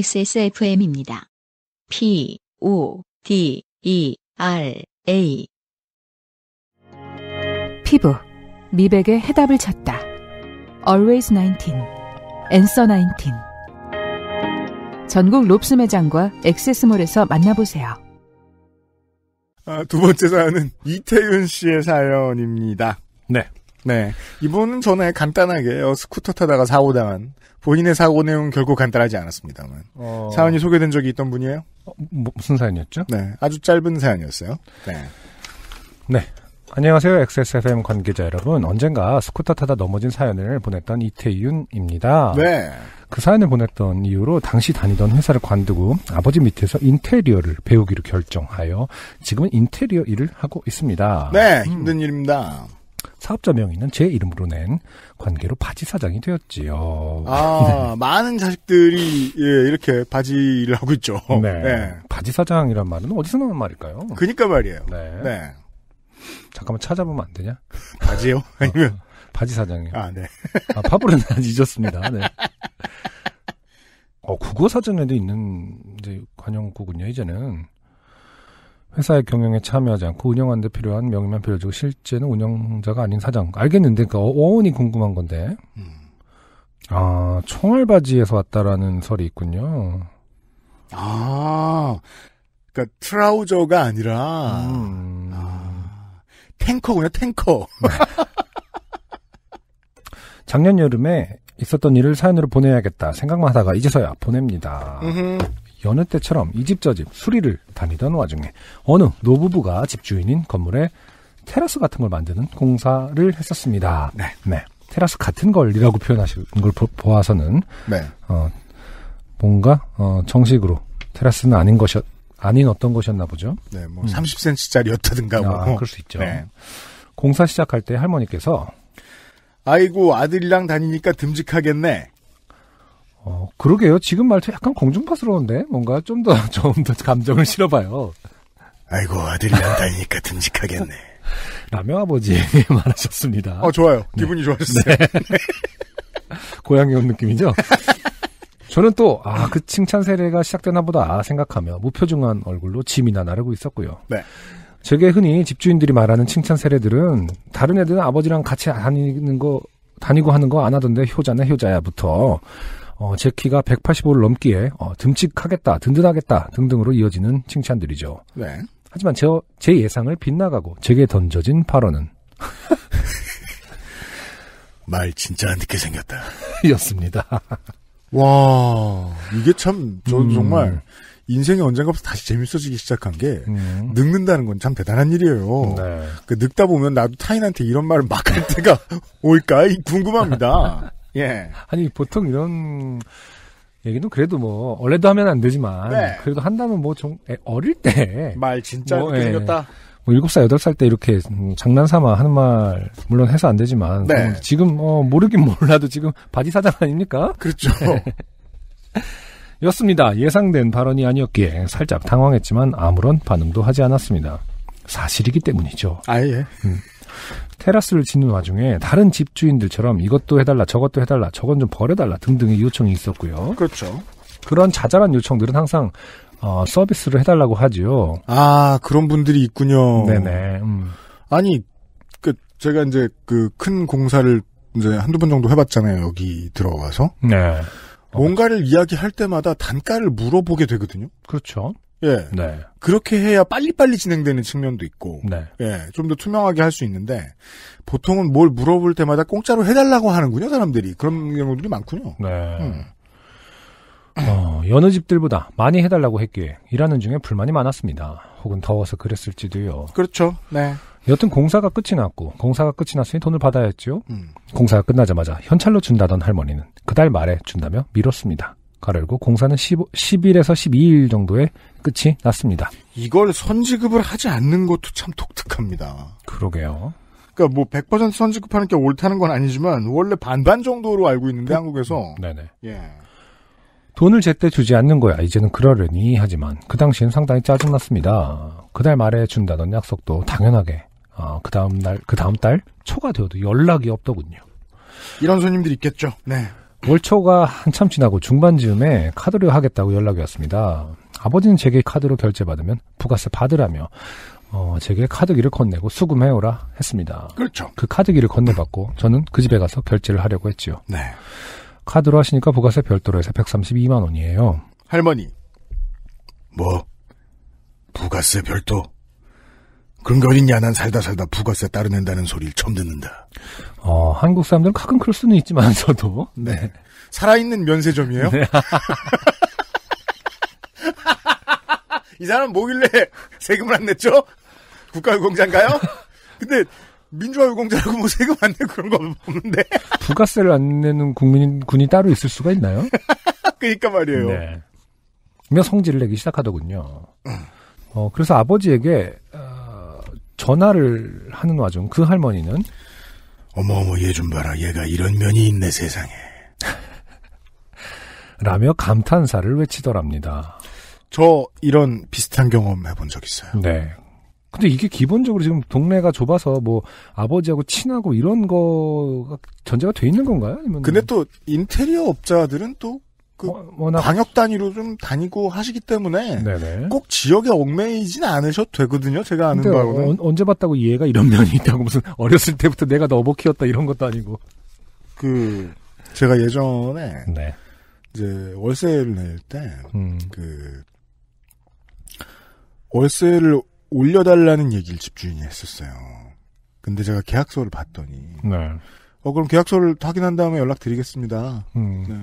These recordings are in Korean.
XSFM입니다. P, O, D, E, R, A. 피부. 미백의 해답을 찾다. Always 19. Answer 19. 전국 롭스 매장과 엑세스몰에서 만나보세요. 아, 두 번째 사연은 이태윤 씨의 사연입니다. 네. 네. 이분은 전에 간단하게 어, 스쿠터 타다가 사고당한 본인의 사고 내용은 결국 간단하지 않았습니다만. 어... 사연이 소개된 적이 있던 분이에요? 어, 뭐, 무슨 사연이었죠? 네. 아주 짧은 사연이었어요. 네. 네. 안녕하세요. XSFM 관계자 여러분. 언젠가 스쿠터 타다 넘어진 사연을 보냈던 이태윤입니다. 네. 그 사연을 보냈던 이유로 당시 다니던 회사를 관두고 아버지 밑에서 인테리어를 배우기로 결정하여 지금은 인테리어 일을 하고 있습니다. 네. 힘든 음. 일입니다. 사업자 명의는 제 이름으로 낸 관계로 바지 사장이 되었지요. 아, 네. 많은 자식들이 예, 이렇게 바지를 하고 있죠. 네. 네. 바지 사장이란 말은 어디서 나온 말일까요? 그니까 말이에요. 네. 네. 잠깐만 찾아보면 안 되냐? 바지요? 어, 아니면 어, 바지 사장이요. 아, 네. 아, 파브르는 잊었습니다. 네. 어, 국어 사전에도 있는 이제 관용구군요, 이제는. 회사의 경영에 참여하지 않고 운영하는 데 필요한 명의만 빌려주고 실제는 운영자가 아닌 사장. 알겠는데 그니까 어, 어원이 궁금한 건데. 음. 아, 총알바지에서 왔다라는 설이 있군요. 아. 그러니까 트라우저가 아니라 음. 아, 탱커군요, 탱커. 작년 여름에 있었던 일을 사연으로 보내야겠다 생각만 하다가 이제서야 보냅니다. 여느 때처럼 이집 저집 수리를 다니던 와중에 어느 노부부가 집주인인 건물에 테라스 같은 걸 만드는 공사를 했었습니다. 네. 네. 테라스 같은 걸이라고 표현하신 걸 보, 아서는 네. 어, 뭔가 어, 정식으로 테라스는 아닌 것이 아닌 어떤 것이었나 보죠. 네, 뭐 음. 30cm짜리였다든가 아, 뭐. 아, 그럴 수 있죠. 네. 공사 시작할 때 할머니께서 아이고 아들이랑 다니니까 듬직하겠네. 어, 그러게요. 지금 말투 약간 공중파스러운데? 뭔가 좀 더, 좀 더 감정을 실어봐요. 아이고, 아들이 안 다니니까 듬직하겠네. 라며 아버지 말하셨습니다. 어, 좋아요. 네. 기분이 네. 좋아졌어요. 네. 고향에 온 느낌이죠? 저는 또, 아, 그 칭찬 세례가 시작되나 보다 생각하며 무표정한 얼굴로 짐이나 나르고 있었고요. 네. 제게 흔히 집주인들이 말하는 칭찬 세례들은 다른 애들은 아버지랑 같이 다니는 거, 다니고 하는 거 안 하던데 효자네 효자야부터 어, 제 키가 185를 넘기에 어, 듬직하겠다, 든든하겠다 등등으로 이어지는 칭찬들이죠. 네. 하지만 제, 제 예상을 빗나가고 제게 던져진 발언은 말 진짜 늦게 생겼다. 이었습니다 와, 이게 참, 저는 음. 정말, 인생이 언젠가부터 다시 재밌어지기 시작한 게, 음. 늙는다는 건 참 대단한 일이에요. 네. 그 늙다 보면 나도 타인한테 이런 말을 막 할 때가 올까? 궁금합니다. 예. 아니 보통 이런 얘기는 그래도 뭐 원래도 하면 안 되지만 네. 그래도 한다면 뭐 좀 어릴 때 말 진짜 뭐, 이렇게 예. 생겼다. 뭐 7살, 8살 때 이렇게 장난삼아 하는 말 물론 해서 안 되지만 네. 뭐 지금 어, 모르긴 몰라도 지금 바지 사장 아닙니까? 그렇죠. 였습니다. 예상된 발언이 아니었기에 살짝 당황했지만 아무런 반응도 하지 않았습니다. 사실이기 때문이죠. 아 예. 음. 테라스를 짓는 와중에 다른 집주인들처럼 이것도 해달라 저것도 해달라 저건 좀 버려달라 등등의 요청이 있었고요. 그렇죠. 그런 자잘한 요청들은 항상 어, 서비스를 해달라고 하지요. 아 그런 분들이 있군요. 네네. 음. 아니 그 제가 이제 그큰 공사를 이제 한두 번 정도 해봤잖아요 여기 들어와서. 네. 뭔가를 이야기할 때마다 단가를 물어보게 되거든요. 그렇죠. 예. 네. 그렇게 해야 빨리빨리 진행되는 측면도 있고, 네. 예, 좀 더 투명하게 할 수 있는데, 보통은 뭘 물어볼 때마다 공짜로 해달라고 하는군요, 사람들이. 그런 경우들이 많군요. 네. 음. 어, 여느 집들보다 많이 해달라고 했기에 일하는 중에 불만이 많았습니다. 혹은 더워서 그랬을지도요. 그렇죠. 네. 여튼 공사가 끝이 났고 공사가 끝이 났으니 돈을 받아야 했지 음. 공사가 끝나자마자 현찰로 준다던 할머니는 그달 말에 준다며 미뤘습니다. 가르고 공사는 1 1일에서 12일 정도에 끝이 났습니다. 이걸 선지급을 하지 않는 것도 참 독특합니다. 그러게요. 그러니까 뭐 100% 선지급하는 게 옳다는 건 아니지만 원래 반반 정도로 알고 있는데 그, 한국에서 네네. 예. 돈을 제때 주지 않는 거야. 이제는 그러려니 하지만 그 당시엔 상당히 짜증났습니다. 그날 말에 준다던 약속도 당연하게 아, 그 다음 날, 그 다음 달 초가 되어도 연락이 없더군요. 이런 손님들 있겠죠. 네. 월초가 한참 지나고 중반쯤에 카드를 하겠다고 연락이 왔습니다. 아버지는 제게 카드로 결제받으면 부가세 받으라며 어, 제게 카드기를 건네고 수금해오라 했습니다. 그렇죠. 그 카드기를 건네받고 저는 그 집에 가서 결제를 하려고 했지요. 네. 카드로 하시니까 부가세 별도로 해서 132만 원이에요. 할머니. 뭐? 부가세 별도? 그런 게 어딨냐? 난 살다 살다 부가세 따로낸다는 소리를 처음 듣는다. 어, 한국 사람들은 가끔 그럴 수는 있지만서도. 네. 네. 살아있는 면세점이에요? 네. 이 사람 뭐길래 세금을 안 냈죠? 국가유공자인가요? 근데 민주화유공자라고 뭐 세금 안 내고 그런 거 없는데. 부가세를 안 내는 국민, 군이 따로 있을 수가 있나요? 그니까 말이에요. 네. 며 성질을 내기 시작하더군요. 어, 그래서 아버지에게, 어, 전화를 하는 와중 그 할머니는 어머어머 얘 좀 봐라 얘가 이런 면이 있네 세상에 라며 감탄사를 외치더랍니다. 저 이런 비슷한 경험 해본 적 있어요. 네. 근데 이게 기본적으로 지금 동네가 좁아서 뭐 아버지하고 친하고 이런 거가 전제가 돼 있는 건가요? 아니면 근데 또 인테리어 업자들은 또그 워 광역 단위로 좀 다니고 하시기 때문에 네네. 꼭 지역에 얽매이진 않으셔도 되거든요. 제가 아는 바로는 언제 봤다고 얘가 이런 면이 있다고 무슨 어렸을 때부터 내가 너버 키웠다 이런 것도 아니고 그 제가 예전에 네. 이제 월세를 낼 때그 음. 그 월세를 올려달라는 얘기를 집주인이 했었어요. 근데 제가 계약서를 봤더니 네. 어 그럼 계약서를 확인한 다음에 연락드리겠습니다. 음. 네.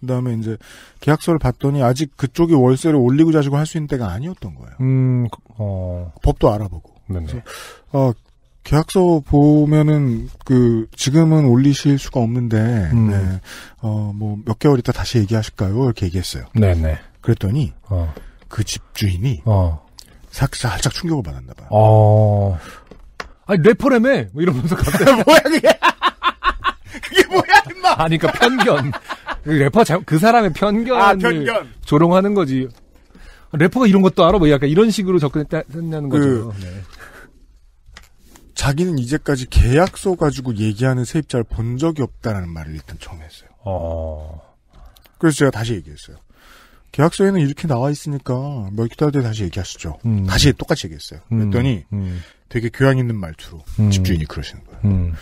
그다음에 이제 계약서를 봤더니 아직 그쪽이 월세를 올리고 자시고 할 수 있는 때가 아니었던 거예요. 음, 그, 어. 법도 알아보고. 그래서 어, 계약서 보면은 그 지금은 올리실 수가 없는데 음. 네. 어 뭐 몇 개월 있다 다시 얘기하실까요? 이렇게 얘기했어요. 네네. 그랬더니 어. 그 집주인이 어. 살짝, 충격을 받았나 봐 어. 아니 래퍼라며 뭐 이러면서 갑자기 뭐야 그게? 그게 뭐야 임마? 아니 그러니까 편견. 그 래퍼 잘, 그 사람의 편견을 아, 편견. 조롱하는 거지. 래퍼가 이런 것도 알아? 뭐 약간 이런 식으로 접근했다는 거죠. 그 네. 자기는 이제까지 계약서 가지고 얘기하는 세입자를 본 적이 없다라는 말을 일단 처음 했어요. 어... 그래서 제가 다시 얘기했어요. 계약서에는 이렇게 나와 있으니까 몇달 뭐 뒤에 다시 얘기하시죠. 음. 다시 똑같이 얘기했어요. 음. 그랬더니 음. 되게 교양 있는 말투로 음. 집주인이 그러시는 거예요. 음.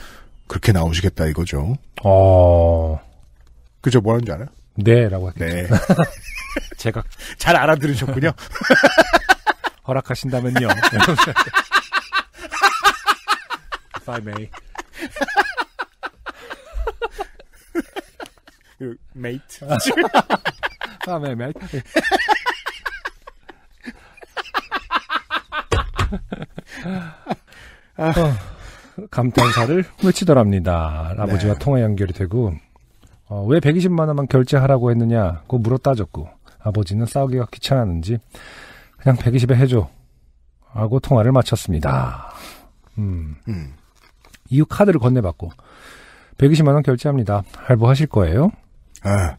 그렇게 나오시겠다 이거죠. 어. 그죠 뭐라는 줄 알아요? 네라고 했죠. 네. 제가 잘 알아들으셨군요. 허락하신다면요. If I may. 메이트. 그, Ah, mais, 아, 어, 감탄사를 외치더랍니다. 아버지와 네. 통화 연결이 되고 어, 왜 120만 원만 결제하라고 했느냐고 물어 따졌고 아버지는 싸우기가 귀찮았는지 그냥 120에 해줘 하고 통화를 마쳤습니다. 음. 음. 이후 카드를 건네받고 120만 원 결제합니다. 할부하실 거예요? 아.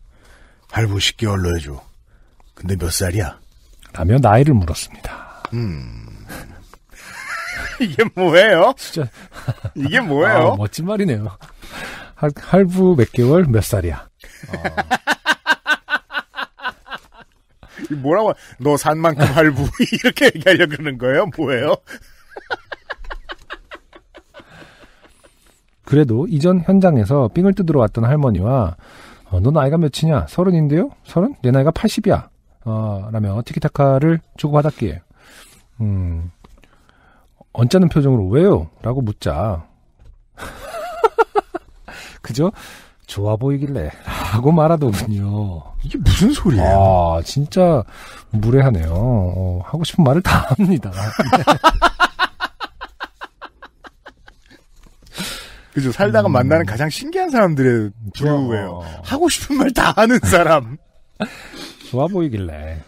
할부 10개월로 해줘. 근데 몇 살이야? 라며 나이를 물었습니다. 음. 이게 뭐예요? 진짜. 이게 뭐예요? 아, 멋진 말이네요. 할, 할부 몇 개월 몇 살이야? 어. 뭐라고, 너 산 만큼 할부. 이렇게 얘기하려고 그러는 거예요? 뭐예요? 그래도 이전 현장에서 삥을 뜯으러 왔던 할머니와 어, 너 나이가 몇이냐? 서른인데요? 서른? 내 나이가 80이야. 어, 라며 티키타카를 주고받았기에 음, 언짢은 표정으로 왜요? 라고 묻자 그죠? 좋아 보이길래 라고 말하더군요. 이게 무슨 소리예요? 아, 진짜 무례하네요. 어, 하고 싶은 말을 다 합니다. 그죠. 살다가 음. 만나는 가장 신기한 사람들의 부류예요. 하고 싶은 말 다 하는 사람. 좋아 보이길래.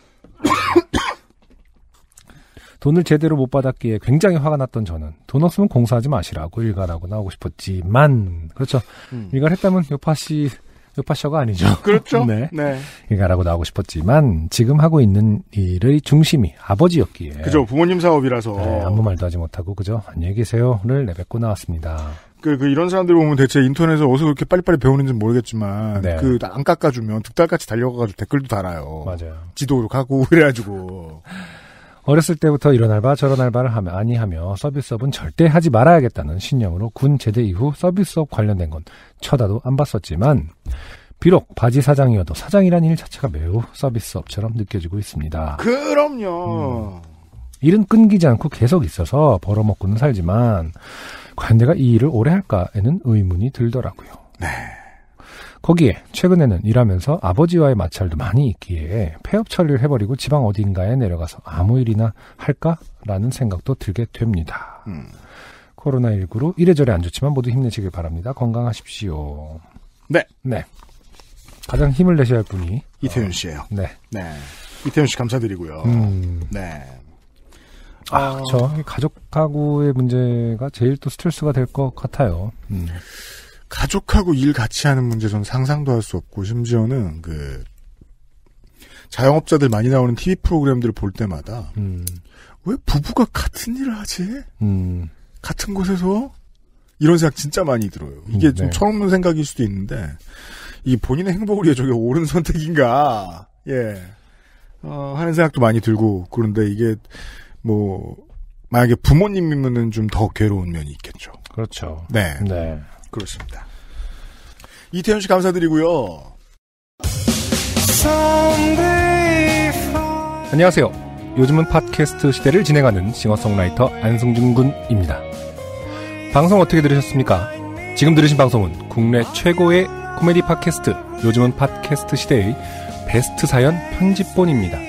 돈을 제대로 못 받았기에 굉장히 화가 났던 저는 돈 없으면 공사하지 마시라고 일가라고 나오고 싶었지만 그렇죠 음. 일가를 했다면 요파씨 요파셔가 아니죠 그렇죠 네. 네. 일가라고 나오고 싶었지만 지금 하고 있는 일의 중심이 아버지였기에 그죠 부모님 사업이라서 네, 아무 말도 하지 못하고 그죠 안녕히 계세요를 내뱉고 나왔습니다 그, 그, 이런 사람들 보면 대체 인터넷에서 어디서 그렇게 빨리빨리 배우는지 모르겠지만, 네. 그, 안 깎아주면 득달같이 달려가가지고 댓글도 달아요. 맞아요. 지도로 가고, 그래가지고. 어렸을 때부터 이런 알바, 저런 알바를 하면, 아니 하며 서비스업은 절대 하지 말아야겠다는 신념으로 군 제대 이후 서비스업 관련된 건 쳐다도 안 봤었지만, 비록 바지 사장이어도 사장이란 일 자체가 매우 서비스업처럼 느껴지고 있습니다. 그럼요. 음. 일은 끊기지 않고 계속 있어서 벌어먹고는 살지만 과연 내가 이 일을 오래 할까에는 의문이 들더라고요. 네. 거기에 최근에는 일하면서 아버지와의 마찰도 많이 있기에 폐업 처리를 해버리고 지방 어딘가에 내려가서 아무 일이나 할까라는 생각도 들게 됩니다. 음. 코로나19로 이래저래 안 좋지만 모두 힘내시길 바랍니다. 건강하십시오. 네. 네. 가장 힘을 내셔야 할 분이 이태윤 씨예요. 어, 네. 네. 이태윤 씨 감사드리고요. 음. 네. 아, 아 그렇죠. 가족하고의 문제가 제일 또 스트레스가 될 것 같아요. 음. 가족하고 일 같이 하는 문제 전 상상도 할 수 없고 심지어는 그 자영업자들 많이 나오는 TV 프로그램들을 볼 때마다 음. 왜 부부가 같은 일을 하지? 음. 같은 곳에서 이런 생각 진짜 많이 들어요. 이게 음, 네. 좀 철없는 생각일 수도 있는데 이 본인의 행복을 위해 저게 옳은 선택인가? 예. 어, 하는 생각도 많이 들고 그런데 이게 뭐 만약에 부모님이면은 좀 더 괴로운 면이 있겠죠. 그렇죠. 네. 네. 그렇습니다. 이태현 씨 감사드리고요. 안녕하세요. 요즘은 팟캐스트 시대를 진행하는 싱어송라이터 안승준 군입니다. 방송 어떻게 들으셨습니까? 지금 들으신 방송은 국내 최고의 코미디 팟캐스트 요즘은 팟캐스트 시대의 베스트 사연 편집본입니다.